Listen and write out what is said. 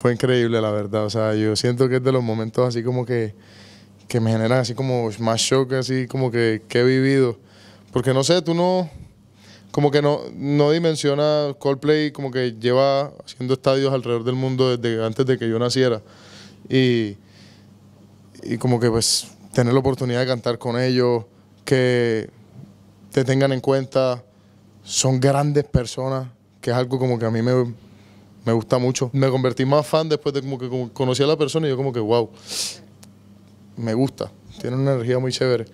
Fue increíble, la verdad. O sea, yo siento que es de los momentos así como que, que me generan así como más shock, así como que, que he vivido. Porque no sé, tú no, como que no, no dimensiona Coldplay como que lleva haciendo estadios alrededor del mundo desde antes de que yo naciera. Y, y como que pues tener la oportunidad de cantar con ellos, que te tengan en cuenta, son grandes personas, que es algo como que a mí me, me gusta mucho. Me convertí más fan después de como que conocí a la persona y yo como que, wow, me gusta, tiene una energía muy chévere.